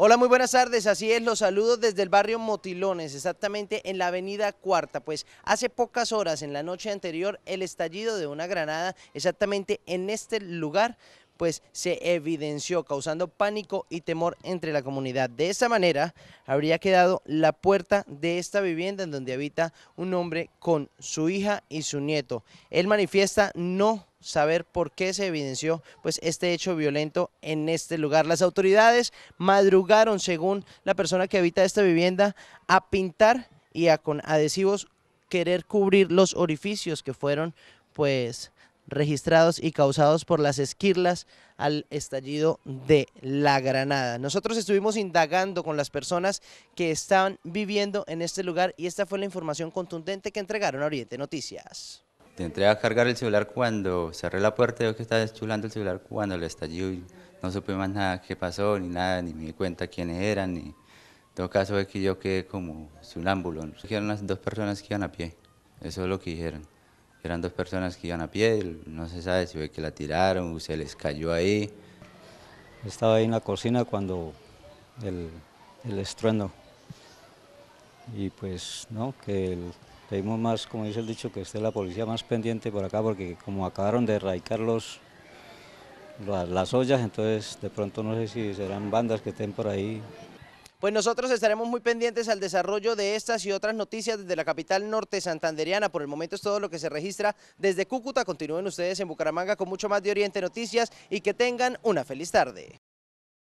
Hola, muy buenas tardes. Así es, los saludos desde el barrio Motilones, exactamente en la avenida Cuarta. Pues hace pocas horas, en la noche anterior, el estallido de una granada, exactamente en este lugar, pues se evidenció, causando pánico y temor entre la comunidad. De esa manera, habría quedado la puerta de esta vivienda en donde habita un hombre con su hija y su nieto. Él manifiesta no saber por qué se evidenció pues este hecho violento en este lugar. Las autoridades madrugaron, según la persona que habita esta vivienda, a pintar y a con adhesivos querer cubrir los orificios que fueron pues registrados y causados por las esquirlas al estallido de la granada. Nosotros estuvimos indagando con las personas que estaban viviendo en este lugar y esta fue la información contundente que entregaron a Oriente Noticias entré a cargar el celular cuando cerré la puerta, veo que estaba chulando el celular cuando le estalló y no supe más nada qué pasó, ni nada, ni me di cuenta quiénes eran, ni en todo caso es que yo quedé como sonámbulo. Dijeron las dos personas que iban a pie, eso es lo que dijeron. Eran dos personas que iban a pie, no se sabe si fue que la tiraron o se les cayó ahí. Estaba ahí en la cocina cuando el, el estruendo y pues no, que el Pedimos más, como dice el dicho, que esté la policía más pendiente por acá, porque como acabaron de erradicar los, las, ollas, entonces de pronto no sé si serán bandas que estén por ahí pues nosotros estaremos muy pendientes al desarrollo de estas y otras noticias desde la capital norte santandereana. Por el momento es todo lo que se registra desde Cúcuta. Continúen ustedes en Bucaramanga con mucho más de Oriente Noticias y que tengan una feliz tarde.